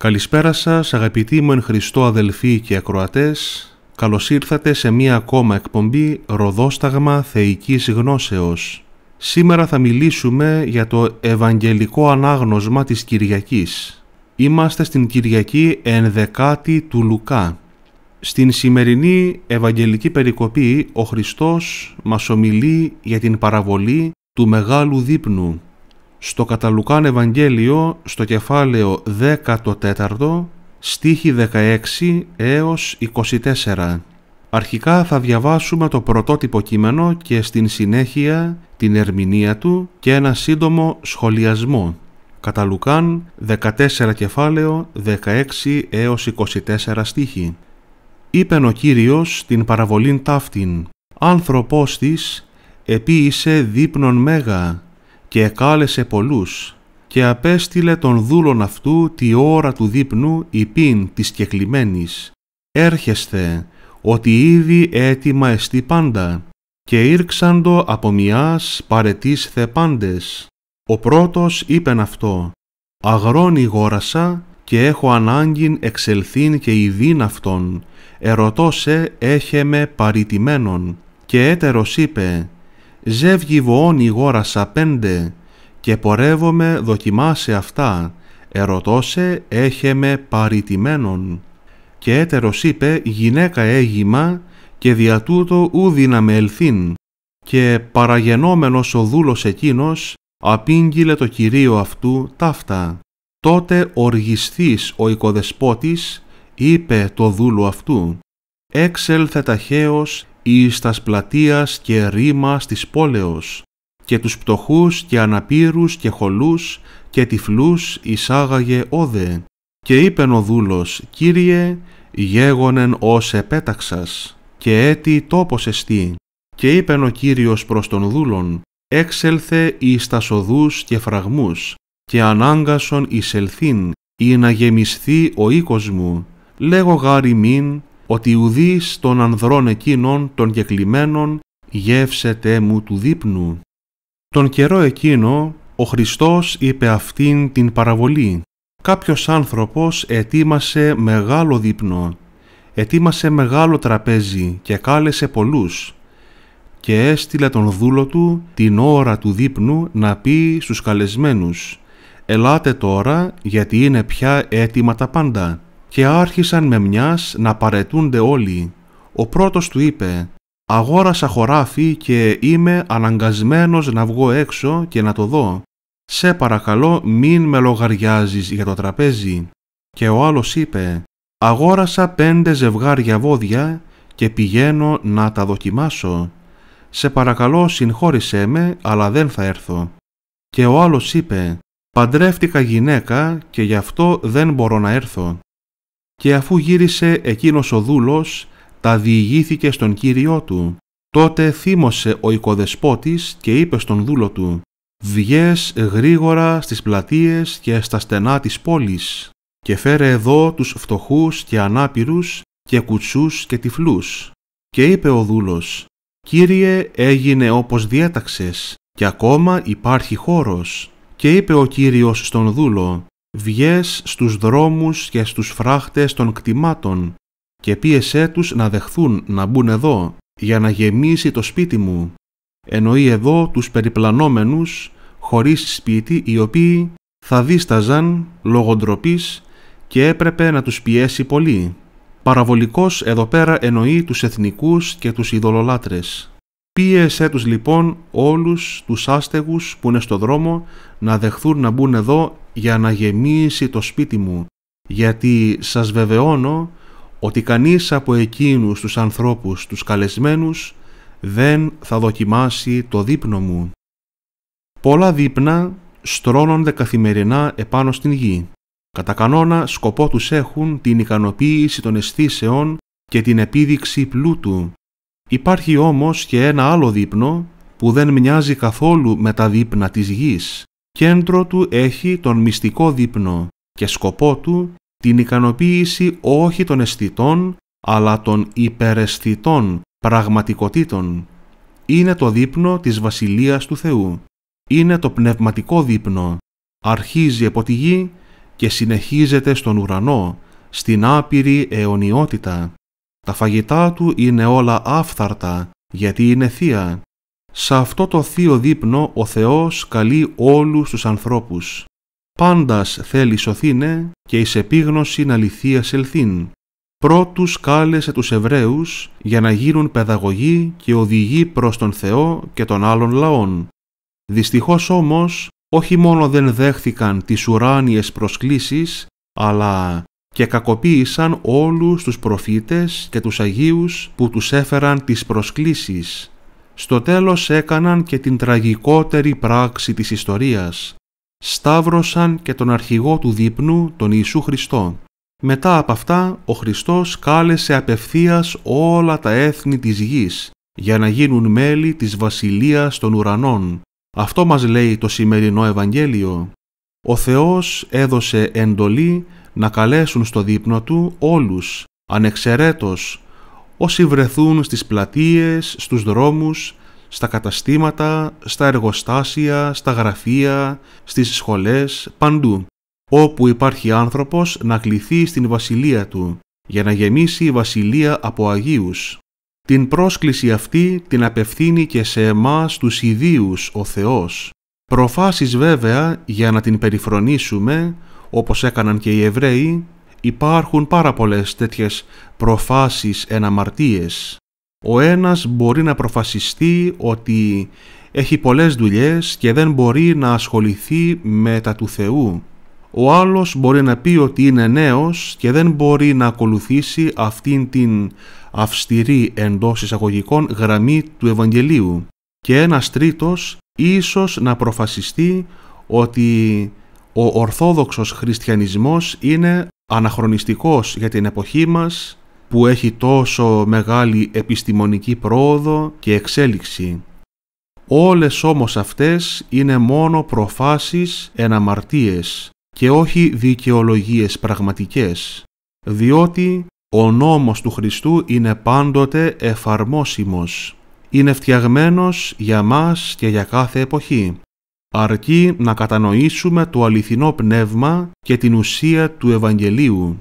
Καλησπέρα σας αγαπητοί μου εν Χριστώ αδελφοί και ακροατές. Καλώς ήρθατε σε μία ακόμα εκπομπή «Ροδόσταγμα Θεϊκής Γνώσεως». Σήμερα θα μιλήσουμε για το Ευαγγελικό Ανάγνωσμα της Κυριακής. Είμαστε στην Κυριακή ενδεκάτη του Λουκά. Στην σημερινή Ευαγγελική Περικοπή ο Χριστός μας ομιλεί για την παραβολή του Μεγάλου Δείπνου στο Καταλουκάν Ευαγγέλιο, στο κεφάλαιο 14, στίχη 16 έως 24. Αρχικά θα διαβάσουμε το πρωτότυπο κείμενο και στην συνέχεια την ερμηνεία του και ένα σύντομο σχολιασμό. Καταλουκάν 14 κεφάλαιο 16 έως 24 στίχη. Είπε ο Κύριος την παραβολήν ταύτην, άνθρωπος της επίησε δείπνον μέγα και εκάλεσε πολλούς και απέστειλε τον δούλον αυτού τη ώρα του δείπνου υπήν της κεκλημένης. Έρχεστε, ότι ήδη έτοιμα εστί πάντα, και ήρξαντο από μιας παρετής παντες Ο πρώτος είπεν αυτό, «Αγρόνι γόρασα και έχω ανάγκην εξελθήν και ειδήν αυτόν, ερωτώσε έχε με παρητημένον». Και έτερος είπε, Ζεύγει η γόρασα πέντε και πορεύομαι δοκιμάσε αυτά, ερωτώσε έχε με παρητημένον. Και έτερος είπε γυναίκα έγιμα και δια τούτο ούδη να με ελθύν. Και παραγενόμενος ο δούλος εκείνος απήγγειλε το κυρίο αυτού ταύτα. Τότε οργιστής ο οικοδεσπότης είπε το δούλου αυτού. Έξελθε ταχαίως εις τας πλατείας και ρήμα της πόλεως, και τους πτωχούς και αναπήρους και χολούς και τυφλούς εισάγαγε όδε. Και είπεν ο δούλος, Κύριε, γέγονεν ως επέταξας, και έτι τόπος εστί. Και είπεν ο Κύριος προς τον δούλον, Έξελθε εις τας και φραγμούς, και ανάγκασον εισελθήν, ή να γεμισθεί ο οίκος μου. Λέγω γάρι μην, ότι ουδείς των ανδρών εκείνων των γεκλειμένων γεύσετε μου του δείπνου. Τον καιρό εκείνο ο Χριστός είπε αυτήν την παραβολή. Κάποιος άνθρωπος ετοίμασε μεγάλο δείπνο, ετοίμασε μεγάλο τραπέζι και κάλεσε πολλούς και έστειλε τον δούλο του την ώρα του δείπνου να πει στους καλεσμένους «Ελάτε τώρα γιατί είναι πια έτοιμα τα πάντα» και άρχισαν με μιας να παρετούνται όλοι. Ο πρώτος του είπε «Αγόρασα χωράφι και είμαι αναγκασμένος να βγω έξω και να το δω. Σε παρακαλώ μην με λογαριάζεις για το τραπέζι». Και ο άλλος είπε «Αγόρασα πέντε ζευγάρια βόδια και πηγαίνω να τα δοκιμάσω. Σε παρακαλώ συγχώρησέ με, αλλά δεν θα έρθω». Και ο άλλος είπε «Παντρεύτηκα γυναίκα και γι' αυτό δεν μπορώ να έρθω». Και αφού γύρισε εκείνος ο δούλος, τα διηγήθηκε στον Κύριό του. Τότε θύμωσε ο οικοδεσπότης και είπε στον δούλο του «Βγες γρήγορα στις πλατείες και στα στενά της πόλης και φέρε εδώ τους φτωχούς και ανάπηρους και κουτσούς και τυφλούς». Και είπε ο δούλος «Κύριε έγινε όπως διέταξες και ακόμα υπάρχει χώρος». Και είπε ο Κύριος στον δούλο βγες στους δρόμους και στους φράχτες των κτημάτων και πίεσέ τους να δεχθούν να μπουν εδώ για να γεμίσει το σπίτι μου. Εννοεί εδώ τους περιπλανόμενους χωρίς σπίτι οι οποίοι θα δίσταζαν λόγω ντροπή και έπρεπε να τους πιέσει πολύ. Παραβολικός εδώ πέρα εννοεί τους εθνικούς και τους ειδωλολάτρες. Πίεσέ τους λοιπόν όλους τους άστεγους που είναι στο δρόμο να δεχθούν να μπουν εδώ για να γεμίσει το σπίτι μου, γιατί σας βεβαιώνω ότι κανείς από εκείνους τους ανθρώπους τους καλεσμένους δεν θα δοκιμάσει το δείπνο μου. Πολλά δείπνα στρώνονται καθημερινά επάνω στην γη. Κατά κανόνα σκοπό τους έχουν την ικανοποίηση των αισθήσεων και την επίδειξη πλούτου. Υπάρχει όμως και ένα άλλο δείπνο που δεν μοιάζει καθόλου με τα δείπνα της γης κέντρο του έχει τον μυστικό δείπνο και σκοπό του την ικανοποίηση όχι των αισθητών αλλά των υπερεσθητών πραγματικοτήτων. Είναι το δείπνο της Βασιλείας του Θεού. Είναι το πνευματικό δείπνο. Αρχίζει από τη γη και συνεχίζεται στον ουρανό, στην άπειρη αιωνιότητα. Τα φαγητά του είναι όλα άφθαρτα, γιατί είναι θεία. Σε αυτό το θείο δείπνο ο Θεός καλεί όλους τους ανθρώπους. Πάντας θέλει σωθήνε και εις επίγνωση να λυθείας ελθύν. Πρώτους κάλεσε τους Εβραίους για να γίνουν παιδαγωγοί και οδηγοί προς τον Θεό και των άλλων λαών. Δυστυχώς όμως όχι μόνο δεν δέχθηκαν τις ουράνιες προσκλήσεις, αλλά και κακοποίησαν όλους τους προφήτες και τους Αγίους που τους έφεραν τις προσκλήσεις στο τέλος έκαναν και την τραγικότερη πράξη της ιστορίας. Σταύρωσαν και τον αρχηγό του δείπνου, τον Ιησού Χριστό. Μετά από αυτά, ο Χριστός κάλεσε απευθείας όλα τα έθνη της γης για να γίνουν μέλη της βασιλείας των ουρανών. Αυτό μας λέει το σημερινό Ευαγγέλιο. Ο Θεός έδωσε εντολή να καλέσουν στο δείπνο Του όλους, ανεξαιρέτως όσοι βρεθούν στις πλατείες, στους δρόμους, στα καταστήματα, στα εργοστάσια, στα γραφεία, στις σχολές, παντού, όπου υπάρχει άνθρωπος να κληθεί στην βασιλεία του, για να γεμίσει η βασιλεία από Αγίους. Την πρόσκληση αυτή την απευθύνει και σε εμάς τους ιδίους ο Θεός. Προφάσεις βέβαια για να την περιφρονήσουμε, όπως έκαναν και οι Εβραίοι, υπάρχουν πάρα πολλές τέτοιες προφάσεις εναμαρτίες. Ο ένας μπορεί να προφασιστεί ότι έχει πολλές δουλειές και δεν μπορεί να ασχοληθεί με τα του Θεού. Ο άλλος μπορεί να πει ότι είναι νέος και δεν μπορεί να ακολουθήσει αυτήν την αυστηρή εντός εισαγωγικών γραμμή του Ευαγγελίου. Και ένας τρίτος ίσως να προφασιστεί ότι ο Ορθόδοξος Χριστιανισμός είναι αναχρονιστικός για την εποχή μας, που έχει τόσο μεγάλη επιστημονική πρόοδο και εξέλιξη. Όλες όμως αυτές είναι μόνο προφάσεις εναμαρτίες και όχι δικαιολογίες πραγματικές, διότι ο νόμος του Χριστού είναι πάντοτε εφαρμόσιμος. Είναι φτιαγμένος για μας και για κάθε εποχή αρκεί να κατανοήσουμε το αληθινό πνεύμα και την ουσία του Ευαγγελίου.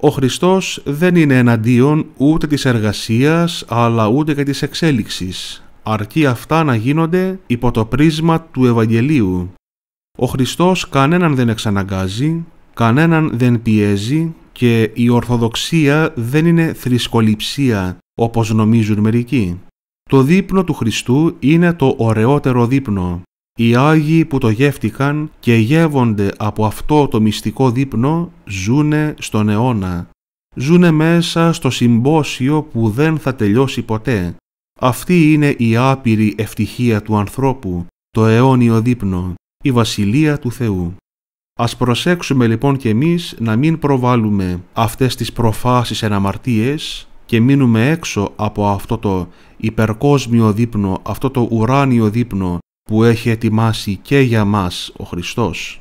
Ο Χριστός δεν είναι εναντίον ούτε της εργασίας αλλά ούτε και της εξέλιξης, αρκεί αυτά να γίνονται υπό το πρίσμα του Ευαγγελίου. Ο Χριστός κανέναν δεν εξαναγκάζει, κανέναν δεν πιέζει και η Ορθοδοξία δεν είναι θρησκοληψία όπως νομίζουν μερικοί. Το δείπνο του Χριστού είναι το ωραιότερο δείπνο. Οι Άγιοι που το γεύτηκαν και γεύονται από αυτό το μυστικό δείπνο ζούνε στον αιώνα. Ζούνε μέσα στο συμπόσιο που δεν θα τελειώσει ποτέ. Αυτή είναι η άπειρη ευτυχία του ανθρώπου, το αιώνιο δείπνο, η Βασιλεία του Θεού. Ας προσέξουμε λοιπόν και εμείς να μην προβάλλουμε αυτές τις προφάσεις εναμαρτίες και μείνουμε έξω από αυτό το υπερκόσμιο δείπνο, αυτό το ουράνιο δείπνο που έχει ετοιμάσει και για μας ο Χριστός.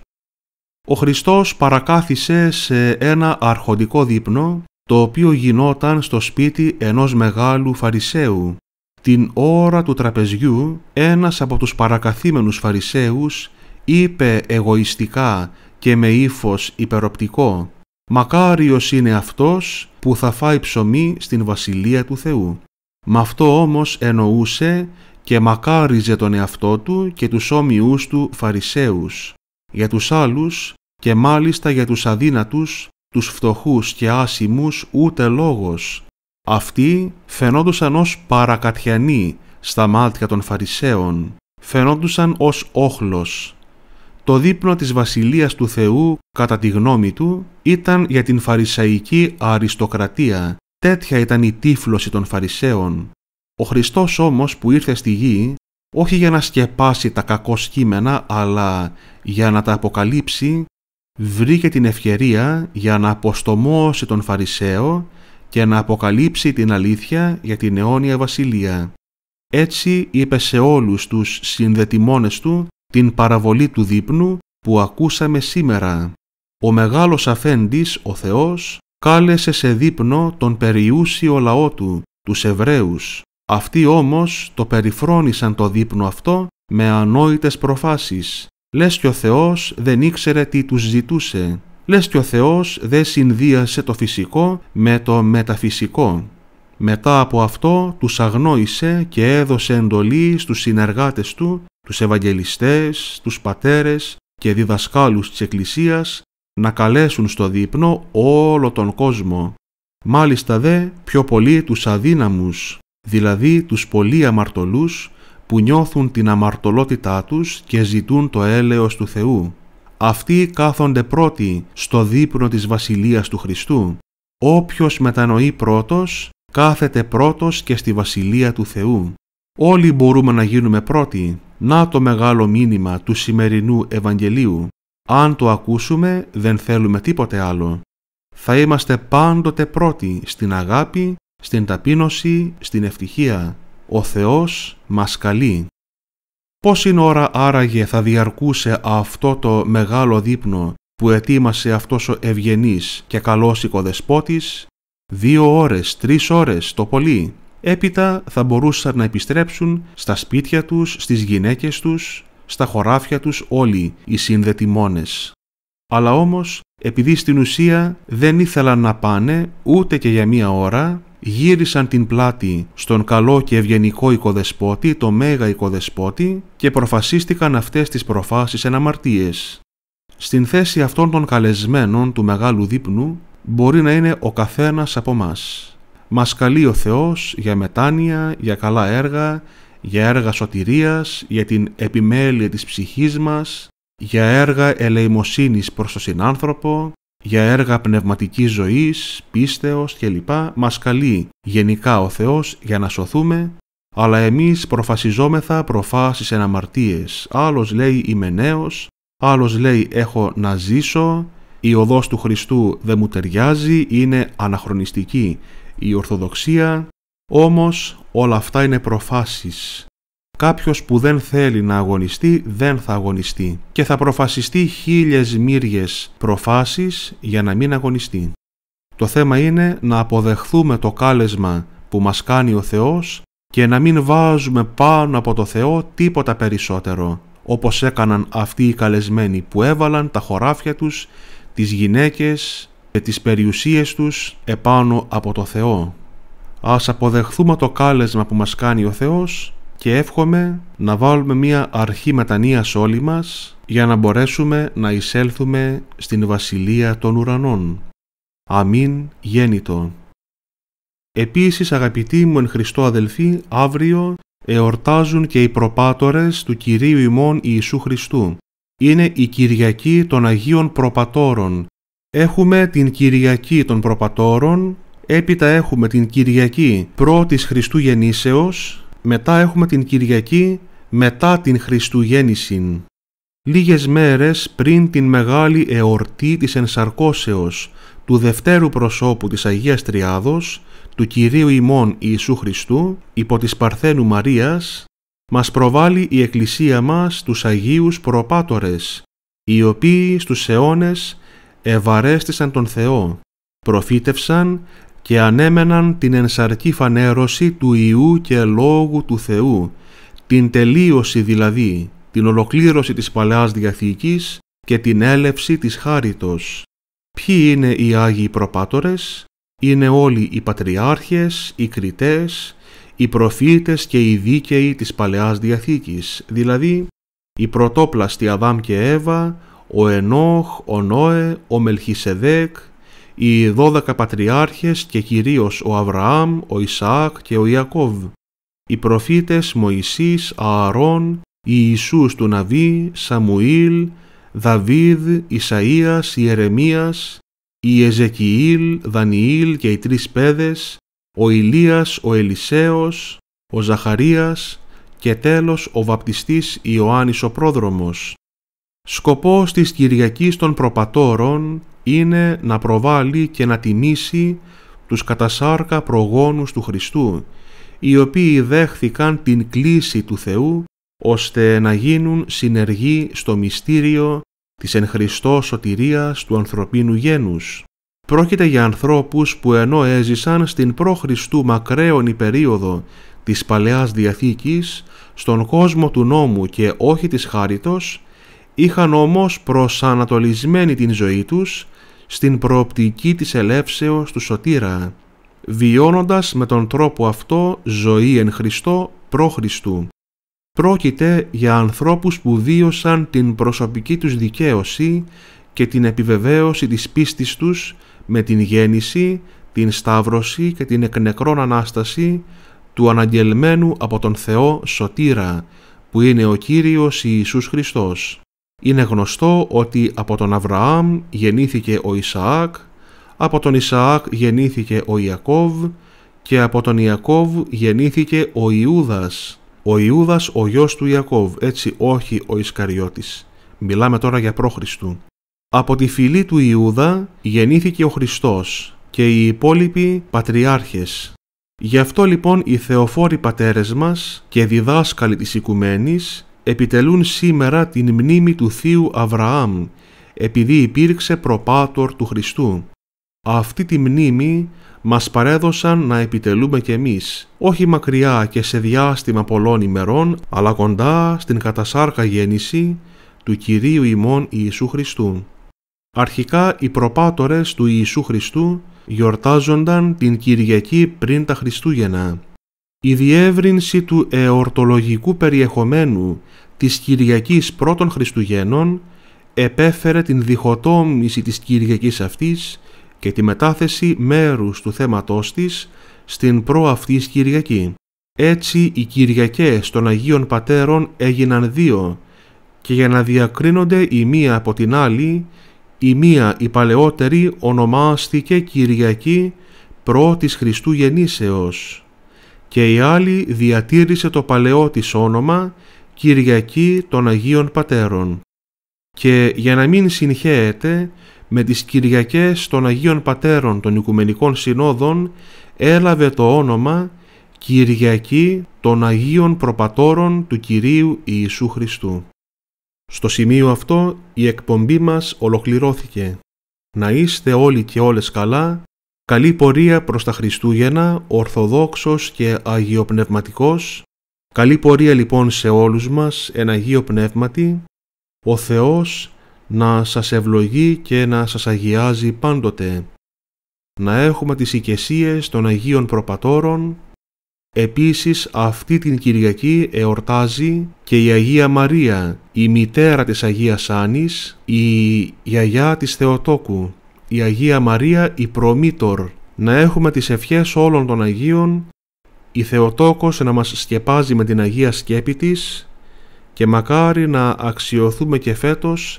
Ο Χριστός παρακάθισε σε ένα αρχοντικό δείπνο, το οποίο γινόταν στο σπίτι ενός μεγάλου Φαρισαίου. Την ώρα του τραπεζιού, ένας από τους παρακαθήμενους Φαρισαίους είπε εγωιστικά και με ύφος υπεροπτικό «Μακάριος είναι αυτός που θα φάει ψωμί στην Βασιλεία του Θεού». Με αυτό όμως εννοούσε και μακάριζε τον εαυτό του και τους όμοιούς του Φαρισαίους, για τους άλλους και μάλιστα για τους αδύνατους, τους φτωχούς και άσημους ούτε λόγος. Αυτοί φαινόντουσαν ως παρακατιανοί στα μάτια των Φαρισαίων, φαινόντουσαν ως όχλος. Το δείπνο της Βασιλείας του Θεού, κατά τη γνώμη του, ήταν για την φαρισαϊκή αριστοκρατία. Τέτοια ήταν η τύφλωση των Φαρισαίων. Ο Χριστός όμως που ήρθε στη γη όχι για να σκεπάσει τα κακό σκήμενα αλλά για να τα αποκαλύψει βρήκε την ευκαιρία για να αποστομώσει τον Φαρισαίο και να αποκαλύψει την αλήθεια για την αιώνια βασιλεία. Έτσι είπε σε όλους τους συνδετημόνες του την παραβολή του δείπνου που ακούσαμε σήμερα. Ο μεγάλος αφέντης, ο Θεός, κάλεσε σε δείπνο τον περιούσιο λαό του, τους Εβραίους, αυτοί όμως το περιφρόνησαν το δείπνο αυτό με ανόητες προφάσεις. Λες και ο Θεός δεν ήξερε τι τους ζητούσε. Λες και ο Θεός δεν συνδύασε το φυσικό με το μεταφυσικό. Μετά από αυτό τους αγνόησε και έδωσε εντολή στους συνεργάτες του, τους Ευαγγελιστές, τους πατέρες και διδασκάλους της Εκκλησίας να καλέσουν στο δείπνο όλο τον κόσμο. Μάλιστα δε πιο πολύ τους αδύναμους δηλαδή τους πολύ αμαρτωλούς που νιώθουν την αμαρτωλότητά τους και ζητούν το έλεος του Θεού. Αυτοί κάθονται πρώτοι στο δείπνο της Βασιλείας του Χριστού. Όποιος μετανοεί πρώτος, κάθεται πρώτος και στη Βασιλεία του Θεού. Όλοι μπορούμε να γίνουμε πρώτοι. Να το μεγάλο μήνυμα του σημερινού Ευαγγελίου. Αν το ακούσουμε, δεν θέλουμε τίποτε άλλο. Θα είμαστε πάντοτε πρώτοι στην αγάπη, στην ταπείνωση, στην ευτυχία, ο Θεός μας καλεί. Πόση ώρα άραγε θα διαρκούσε αυτό το μεγάλο δείπνο που ετοίμασε αυτός ο ευγενής και καλός οικοδεσπότης, δύο ώρες, τρεις ώρες το πολύ. Έπειτα θα μπορούσαν να επιστρέψουν στα σπίτια τους, στις γυναίκες τους, στα χωράφια τους όλοι οι συνδετημόνες. Αλλά όμως, επειδή στην ουσία δεν ήθελαν να πάνε ούτε και για μία ώρα, γύρισαν την πλάτη στον καλό και ευγενικό οικοδεσπότη, το μέγα οικοδεσπότη, και προφασίστηκαν αυτές τις προφάσεις εν αμαρτίες. Στην θέση αυτών των καλεσμένων του μεγάλου δείπνου μπορεί να είναι ο καθένας από μας. Μας καλεί ο Θεός για μετάνοια, για καλά έργα, για έργα σωτηρίας, για την επιμέλεια της ψυχής μας, για έργα ελεημοσύνης προς τον συνάνθρωπο, για έργα πνευματικής ζωής, πίστεως κλπ. μας καλεί γενικά ο Θεός για να σωθούμε, αλλά εμείς προφασιζόμεθα προφάσεις εναμαρτίες, Άλλος λέει είμαι νέος, άλλος λέει έχω να ζήσω, η οδός του Χριστού δεν μου ταιριάζει, είναι αναχρονιστική η Ορθοδοξία, όμως όλα αυτά είναι προφάσεις Κάποιος που δεν θέλει να αγωνιστεί δεν θα αγωνιστεί και θα προφασιστεί χίλιες μύριες προφάσεις για να μην αγωνιστεί. Το θέμα είναι να αποδεχθούμε το κάλεσμα που μας κάνει ο Θεός και να μην βάζουμε πάνω από το Θεό τίποτα περισσότερο, όπως έκαναν αυτοί οι καλεσμένοι που έβαλαν τα χωράφια τους, τις γυναίκες και τις περιουσίες τους επάνω από το Θεό. Ας αποδεχθούμε το κάλεσμα που μας κάνει ο Θεός και εύχομαι να βάλουμε μία αρχή μετανοίας όλοι μας για να μπορέσουμε να εισέλθουμε στην Βασιλεία των Ουρανών. Αμήν γέννητο. Επίσης αγαπητοί μου εν Χριστώ αδελφοί, αύριο εορτάζουν και οι προπάτορες του Κυρίου ημών Ιησού Χριστού. Είναι η Κυριακή των Αγίων Προπατόρων. Έχουμε την Κυριακή των Προπατόρων, έπειτα έχουμε την Κυριακή πρώτης Χριστού Γεννήσεως, μετά έχουμε την Κυριακή μετά την Χριστουγέννηση, λίγες μέρες πριν την μεγάλη εορτή της ενσαρκώσεως του δευτέρου προσώπου της Αγίας Τριάδος, του Κυρίου ημών Ιησού Χριστού, υπό της Παρθένου Μαρίας, μας προβάλλει η Εκκλησία μας τους Αγίους Προπάτορες, οι οποίοι στους αιώνες ευαρέστησαν τον Θεό, προφήτευσαν και ανέμεναν την ενσαρκή φανέρωση του Ιού και Λόγου του Θεού, την τελείωση δηλαδή, την ολοκλήρωση της Παλαιάς Διαθήκης και την έλευση της Χάριτος. Ποιοι είναι οι Άγιοι Προπάτορες? Είναι όλοι οι Πατριάρχες, οι Κριτές, οι προφήτες και οι δίκαιοι της Παλαιάς Διαθήκης, δηλαδή οι πρωτόπλαστοι Αδάμ και Εύα, ο Ενόχ, ο Νόε, ο Μελχισεδέκ, οι δώδεκα πατριάρχες και κυρίως ο Αβραάμ, ο Ισαάκ και ο Ιακώβ, οι προφήτες Μωυσής, Ααρών, οι Ιησούς του Ναβί, Σαμουήλ, Δαβίδ, Ισαΐας, Ιερεμίας, η Εζεκιήλ, Δανιήλ και οι τρεις παιδες, ο Ηλίας, ο Ελισέος, ο Ζαχαρίας και τέλος ο βαπτιστής Ιωάννης ο Πρόδρομος. Σκοπός της Κυριακής των Προπατόρων είναι να προβάλλει και να τιμήσει τους κατασάρκα προγόνους του Χριστού, οι οποίοι δέχθηκαν την κλίση του Θεού ώστε να γίνουν συνεργοί στο μυστήριο της εν Χριστώ σωτηρίας του ανθρωπίνου γένους. Πρόκειται για ανθρώπους που ενώ έζησαν στην προ-Χριστού μακραίωνη περίοδο της Παλαιάς Διαθήκης, στον κόσμο του νόμου και όχι της χάριτος, είχαν όμως προσανατολισμένη την ζωή τους στην προοπτική της ελεύσεως του σωτήρα, βιώνοντας με τον τρόπο αυτό ζωή εν Χριστώ προ Χριστού. Πρόκειται για ανθρώπους που βίωσαν την προσωπική τους δικαίωση και την επιβεβαίωση της πίστης τους με την γέννηση, την σταύρωση και την εκνεκρόν Ανάσταση του αναγγελμένου από τον Θεό Σωτήρα, που είναι ο Κύριος Ιησούς Χριστός. Είναι γνωστό ότι από τον Αβραάμ γεννήθηκε ο Ισαάκ, από τον Ισαάκ γεννήθηκε ο Ιακώβ και από τον Ιακώβ γεννήθηκε ο Ιούδας. Ο Ιούδας ο γιος του Ιακώβ, έτσι όχι ο Ισκαριώτης. Μιλάμε τώρα για πρόχριστου. Από τη φυλή του Ιούδα γεννήθηκε ο Χριστός και οι υπόλοιποι πατριάρχες. Γι' αυτό λοιπόν οι θεοφόροι πατέρες μας και διδάσκαλοι της οικουμένης επιτελούν σήμερα την μνήμη του θείου Αβραάμ, επειδή υπήρξε προπάτορ του Χριστού. Αυτή τη μνήμη μας παρέδωσαν να επιτελούμε κι εμείς, όχι μακριά και σε διάστημα πολλών ημερών, αλλά κοντά στην κατασάρκα γέννηση του Κυρίου ημών Ιησού Χριστού. Αρχικά οι προπάτορες του Ιησού Χριστού γιορτάζονταν την Κυριακή πριν τα Χριστούγεννα. Η διεύρυνση του εορτολογικού περιεχομένου της Κυριακής πρώτων Χριστουγέννων επέφερε την διχοτόμηση της Κυριακής αυτής και τη μετάθεση μέρους του θέματός της στην προαυτής Κυριακή. Έτσι οι Κυριακές των Αγίων Πατέρων έγιναν δύο και για να διακρίνονται η μία από την άλλη, η μία η παλαιότερη ονομάστηκε Κυριακή πρώτης Χριστού και η άλλη διατήρησε το παλαιό της όνομα Κυριακή των Αγίων Πατέρων. Και για να μην συγχαίεται με τις Κυριακές των Αγίων Πατέρων των Οικουμενικών Συνόδων έλαβε το όνομα Κυριακή των Αγίων Προπατόρων του Κυρίου Ιησού Χριστού. Στο σημείο αυτό η εκπομπή μας ολοκληρώθηκε. Να είστε όλοι και όλες καλά Καλή πορεία προς τα Χριστούγεννα, ορθοδόξος και αγιοπνευματικός. Καλή πορεία λοιπόν σε όλους μας, ένα Αγίο Πνεύματι, ο Θεός να σας ευλογεί και να σας αγιάζει πάντοτε. Να έχουμε τις οικεσίες των Αγίων Προπατόρων. Επίσης αυτή την Κυριακή εορτάζει και η Αγία Μαρία, η μητέρα της Αγίας Άνης, η γιαγιά της Θεοτόκου η Αγία Μαρία η Προμήτορ, να έχουμε τις ευχές όλων των Αγίων, η Θεοτόκος να μας σκεπάζει με την Αγία Σκέπη της και μακάρι να αξιωθούμε και φέτος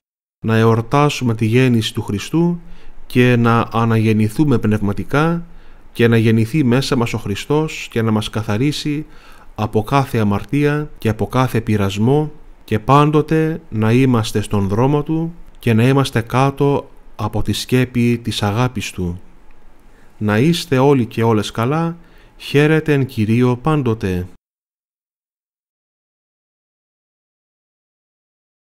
να εορτάσουμε τη γέννηση του Χριστού και να αναγεννηθούμε πνευματικά και να γεννηθεί μέσα μας ο Χριστός και να μας καθαρίσει από κάθε αμαρτία και από κάθε πειρασμό και πάντοτε να είμαστε στον δρόμο Του και να είμαστε κάτω από τη σκέπη της αγάπης Του. Να είστε όλοι και όλες καλά, χαίρετε εν Κυρίω πάντοτε.